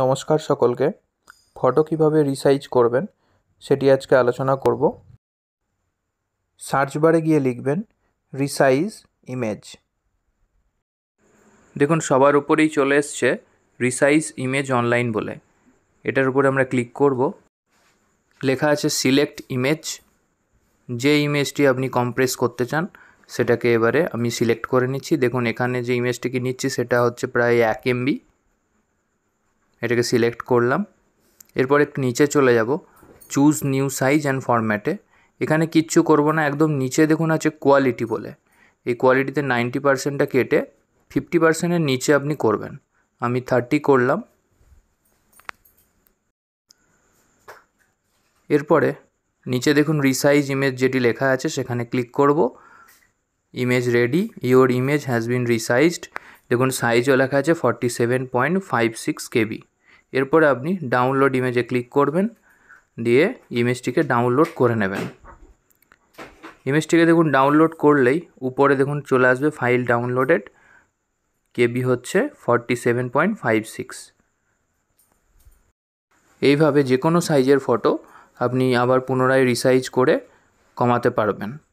নমস্কার সকলকে ফটো কিভাবে রিসাইজ করবেন সেটি আজকে আলোচনা করব সার্চ বারে গিয়ে লিখবেন রিসাইজ ইমেজ দেখুন সবার উপরেই চলে এসছে রিসাইজ ইমেজ অনলাইন বলে এটার উপরে আমরা ক্লিক করব লেখা আছে সিলেক্ট ইমেজ যে ইমেজটি আপনি কম্প্রেস করতে চান সেটাকে এবারে আমি সিলেক্ট করে নিচ্ছি দেখুন এখানে যে ইমেজটিকে নিচ্ছি সেটা হচ্ছে প্রায় এক এমবি এটাকে সিলেক্ট করলাম এরপর একটু নিচে চলে যাব চুজ নিউ সাইজ অ্যান্ড ফরম্যাটে এখানে কিচ্ছু করব না একদম নিচে দেখুন আছে কোয়ালিটি বলে এই কোয়ালিটিতে নাইনটি পার্সেন্টটা কেটে ফিফটি পার্সেন্টের নিচে আপনি করবেন আমি থার্টি করলাম এরপরে নিচে দেখুন রিসাইজ ইমেজ যেটি লেখা আছে সেখানে ক্লিক করব image ready your image has been resized দেখুন সাইজও লেখা আছে forty seven point five six KB এরপরে আপনি ডাউনলোড ইমেজে ক্লিক করবেন দিয়ে ইমেজটিকে ডাউনলোড করে নেবেন ইমেজটিকে দেখুন ডাউনলোড করলেই উপরে দেখুন চলে আসবে ফাইল ডাউনলোডেড কেবি হচ্ছে forty seven point five six এইভাবে যে কোনো সাইজের ফটো আপনি আবার পুনরায় রিসাইজ করে কমাতে পারবেন